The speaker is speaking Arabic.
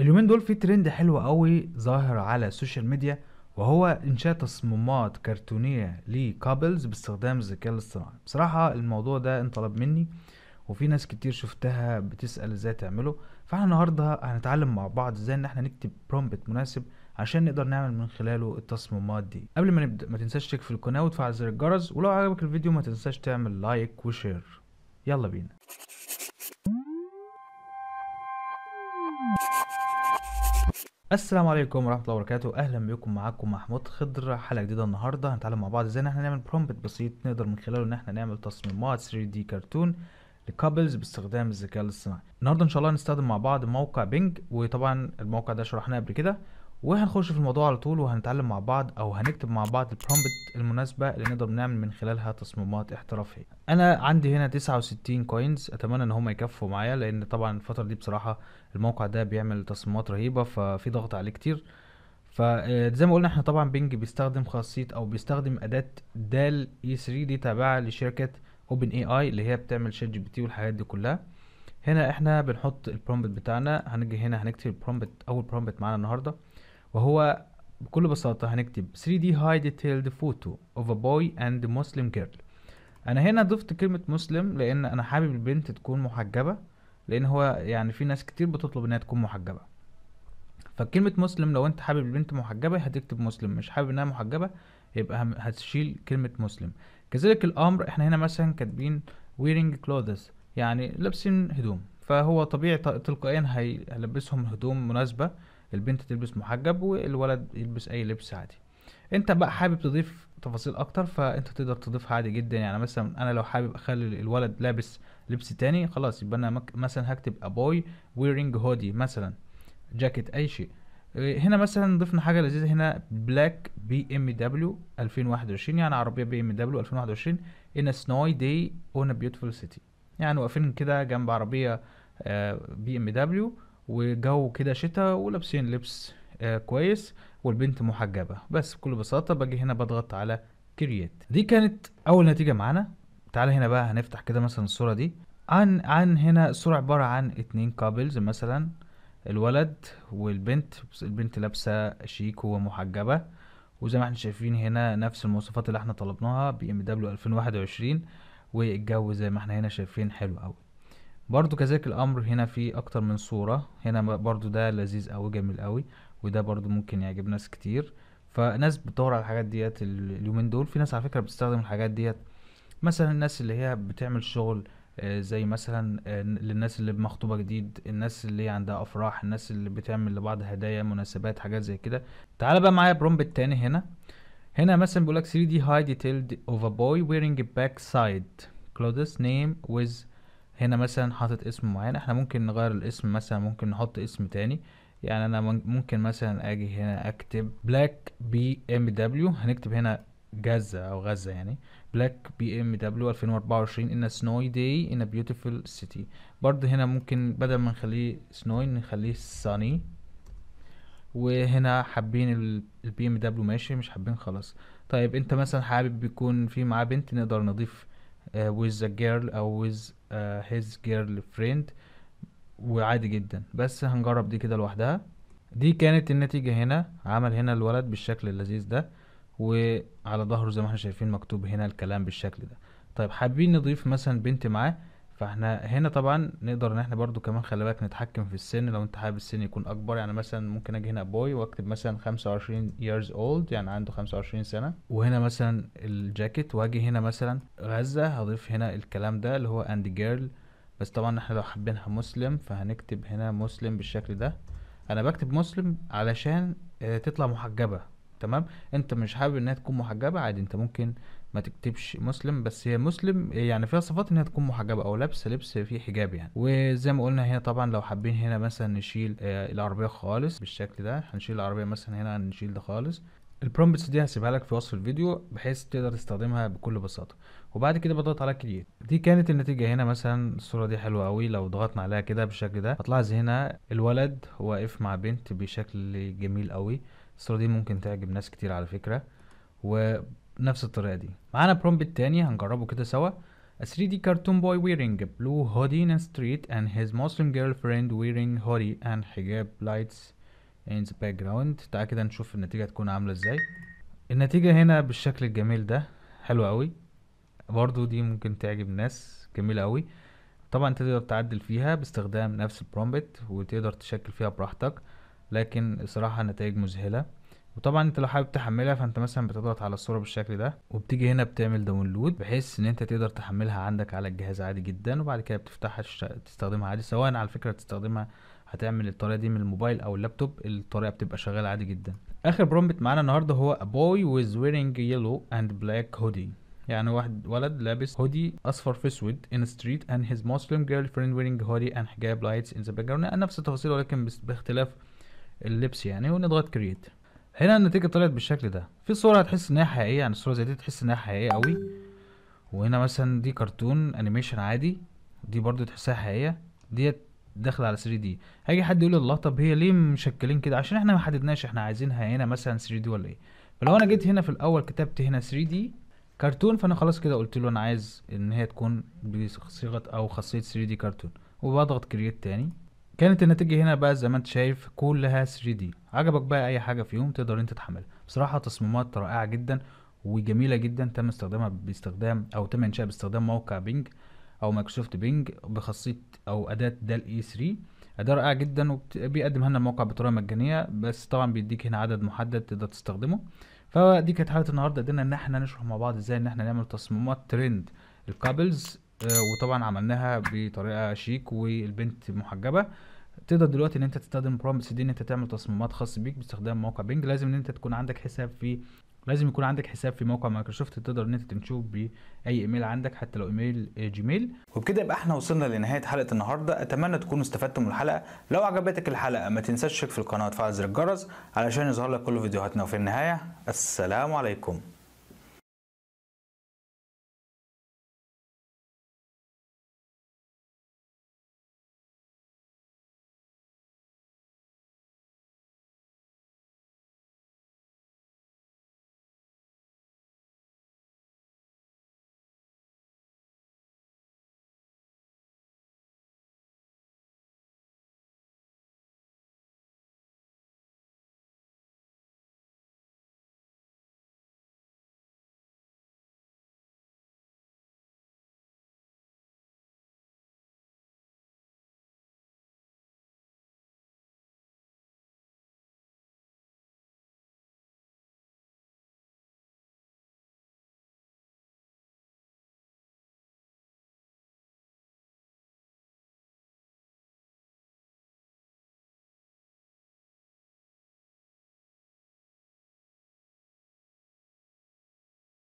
اليومين دول في ترند حلو قوي ظاهر على السوشيال ميديا وهو انشاء تصميمات كرتونيه لكابلز باستخدام الذكاء الاصطناعي بصراحه الموضوع ده انطلب مني وفي ناس كتير شفتها بتسال ازاي تعمله فاحنا النهارده هنتعلم مع بعض ازاي ان احنا نكتب برومبت مناسب عشان نقدر نعمل من خلاله التصميمات دي قبل ما نبدا ما تنساش تشترك في القناه وتفعل زر الجرس ولو عجبك الفيديو ما تنساش تعمل لايك وشير يلا بينا السلام عليكم ورحمه الله وبركاته اهلا بكم معاكم محمود خضر حلقه جديده النهارده هنتعلم مع بعض ازاي ان احنا نعمل برومبت بسيط نقدر من خلاله ان احنا نعمل تصميمات 3 d كرتون لكابلز باستخدام الذكاء الاصطناعي النهارده ان شاء الله هنستخدم مع بعض موقع بينج وطبعا الموقع ده شرحناه قبل كده وهنخش في الموضوع على طول وهنتعلم مع بعض او هنكتب مع بعض البرومبت المناسبة اللي نقدر نعمل من خلالها تصميمات احترافية انا عندي هنا 69 كوينز اتمنى ان هم يكفوا معايا لان طبعا الفترة دي بصراحة الموقع ده بيعمل تصميمات رهيبة ففي ضغط عليه كتير فزي آه، ما قلنا احنا طبعا بينج بيستخدم خاصية او بيستخدم اداة دال اي e 3 دي تابعة لشركة اوبن اي اي اللي هي بتعمل شات جي بي تي والحاجات دي كلها هنا احنا بنحط البرومبت بتاعنا هنجي هنا هنكتب البرومبت اول برومبت معانا النهارده وهو بكل بساطة هنكتب 3D high detailed photo of a boy and a Muslim girl انا هنا ضفت كلمة مسلم لان انا حابب البنت تكون محجبة لان هو يعني في ناس كتير بتطلب انها تكون محجبة فكلمة مسلم لو انت حابب البنت محجبة هتكتب مسلم مش حابب انها محجبة يبقى هتشيل كلمة مسلم كذلك الامر احنا هنا مثلا كاتبين wearing clothes يعني لابسين هدوم فهو طبيعي تلقائيا هيلبسهم هدوم مناسبة البنت تلبس محجب والولد يلبس اي لبس عادي انت بقى حابب تضيف تفاصيل اكتر فانت تقدر تضيفها عادي جدا يعني مثلا انا لو حابب اخلي الولد لابس لبس تاني خلاص يبقى انا مثلا هكتب ابوي ويرينج هودي مثلا جاكيت اي شيء إيه، هنا مثلا ضفنا حاجه لذيذه هنا بلاك بي ام دبليو 2021 يعني عربيه بي ام دبليو 2021 ان سنوي داي اون بيوتيفول سيتي يعني واقفين كده جنب عربيه بي ام دبليو وجو كده شتاء ولابسين لبس آه كويس والبنت محجبة بس بكل بساطة باجي هنا بضغط على كرييت دي كانت أول نتيجة معانا تعالى هنا بقى هنفتح كده مثلا الصورة دي عن عن هنا الصورة عبارة عن اتنين كابلز مثلا الولد والبنت البنت لابسة شيك ومحجبة وزي ما احنا شايفين هنا نفس المواصفات اللي احنا طلبناها بي ام دبليو 2021 والجو زي ما احنا هنا شايفين حلو قوي برضو كذلك الامر هنا في اكتر من صورة هنا برضو ده لذيذ قوي جميل قوي وده برضو ممكن يعجب ناس كتير فناس بتدور على الحاجات ديت اليومين دول في ناس على فكرة بتستخدم الحاجات ديت مثلا الناس اللي هي بتعمل شغل آه، زي مثلا آه، للناس اللي مخطوبة جديد الناس اللي عندها أفراح الناس اللي بتعمل لبعض هدايا مناسبات حاجات زي كده تعال بقى معايا برومب التاني هنا هنا مثلا بيقولك 3D high detailed of a boy wearing a backside clothes name with هنا مثلا حاطط اسم معين احنا ممكن نغير الاسم مثلا ممكن نحط اسم تاني يعني انا ممكن مثلا اجي هنا اكتب بلاك بي ام دبليو هنكتب هنا جزة او غزة يعني بلاك بي ام دبليو 2024 ان سنوي داي ان بيوتيفول سيتي برضه هنا ممكن بدل ما نخليه سنوي نخليه ساني وهنا حابين البي ام دبليو ماشي مش حابين خلاص طيب انت مثلا حابب يكون في معاه بنت نقدر نضيف آه، with a girl او with آه، his girlfriend وعادي جدا بس هنجرب دي كده لوحدها دي كانت النتيجة هنا عمل هنا الولد بالشكل اللذيذ ده وعلى ظهره زي ما احنا شايفين مكتوب هنا الكلام بالشكل ده طيب حابين نضيف مثلا بنت معاه فاحنا هنا طبعا نقدر ان احنا برضو كمان خلي بالك نتحكم في السن لو انت حابب السن يكون اكبر يعني مثلا ممكن اجي هنا بوي واكتب مثلا 25 years old يعني عنده 25 سنه وهنا مثلا الجاكيت واجي هنا مثلا غزه هضيف هنا الكلام ده اللي هو اند جيرل بس طبعا احنا لو حابينها مسلم فهنكتب هنا مسلم بالشكل ده انا بكتب مسلم علشان آه، تطلع محجبه تمام انت مش حابب انها تكون محجبه عادي انت ممكن ما تكتبش مسلم بس هي مسلم يعني فيها صفات انها تكون محجبه او لابسه لبس فيه حجاب يعني وزي ما قلنا هنا طبعا لو حابين هنا مثلا نشيل آه العربيه خالص بالشكل ده هنشيل العربيه مثلا هنا هنشيل ده خالص البرومبتس دي هسيبها لك في وصف الفيديو بحيث تقدر تستخدمها بكل بساطه وبعد كده بضغط على كرييت دي كانت النتيجه هنا مثلا الصوره دي حلوه قوي لو ضغطنا عليها كده بالشكل ده هتلاحظ هنا الولد واقف مع بنت بشكل جميل قوي الصورة دي ممكن تعجب ناس كتير على فكرة ونفس الطريقة دي معانا برومبت تاني هنجربه كده سوا A 3D cartoon boy wearing a blue hoodie in a street and his Muslim girlfriend wearing hoodie and hijab lights in the background تعال كده نشوف النتيجة تكون عاملة ازاي النتيجة هنا بالشكل الجميل ده حلو قوي برضو دي ممكن تعجب ناس جميلة قوي طبعا تقدر تعدل فيها باستخدام نفس البرومبت وتقدر تشكل فيها براحتك لكن الصراحة نتائج مذهلة وطبعا انت لو حابب تحملها فانت مثلا بتضغط على الصوره بالشكل ده وبتيجي هنا بتعمل داونلود بحيث ان انت تقدر تحملها عندك على الجهاز عادي جدا وبعد كده بتفتحها تستخدمها عادي سواء على فكره تستخدمها هتعمل الطريقه دي من الموبايل او اللابتوب الطريقه بتبقى شغاله عادي جدا اخر برومبت معانا النهارده هو a boy was wearing yellow and black hoodie يعني واحد ولد لابس هودي اصفر في اسود in street and his muslim girlfriend wearing hoodie and hijab lights in the background نفس التفاصيل ولكن باختلاف اللبس يعني ونضغط كرييت هنا النتيجه طلعت بالشكل ده في صوره هتحس ان هي حقيقيه يعني الصوره زي دي تحس ان هي حقيقيه قوي وهنا مثلا دي كرتون انيميشن عادي دي برضو تحسها حقيقيه ديت داخله على 3 دي هيجي حد يقول الله طب هي ليه مشكلين كده عشان احنا ما حددناش احنا عايزينها هنا مثلا 3 دي ولا ايه فلو انا جيت هنا في الاول كتبت هنا 3 دي كرتون فانا خلاص كده قلت له انا عايز ان هي تكون بصيغه او خاصيه 3 دي كرتون وبضغط كرييت تاني كانت النتيجة هنا بقى زي ما انت شايف كلها 3D عجبك بقى اي حاجة فيهم تقدر انت تحملها بصراحة تصميمات رائعة جدا وجميلة جدا تم استخدامها باستخدام او تم انشاء باستخدام موقع بينج او مايكروسوفت بينج بخاصية او اداة دال اي 3 اداة رائعة جدا وبيقدم لنا الموقع بطريقة مجانية بس طبعا بيديك هنا عدد محدد تقدر تستخدمه فدي كانت حلقة النهاردة قدرنا ان احنا نشرح مع بعض ازاي ان احنا نعمل تصميمات ترند الكابلز آه، وطبعا عملناها بطريقه شيك والبنت محجبه تقدر دلوقتي ان انت تستخدم البرومبتس دي ان انت تعمل تصميمات خاصه بيك باستخدام موقع بينج لازم ان انت تكون عندك حساب في لازم يكون عندك حساب في موقع مايكروسوفت تقدر ان انت تنشوف باي ايميل عندك حتى لو ايميل آه، جيميل وبكده يبقى احنا وصلنا لنهايه حلقه النهارده اتمنى تكونوا استفدتم من الحلقه لو عجبتك الحلقه ما تنساش تشترك في القناه وتفعل زر الجرس علشان يظهر لك كل فيديوهاتنا وفي النهايه السلام عليكم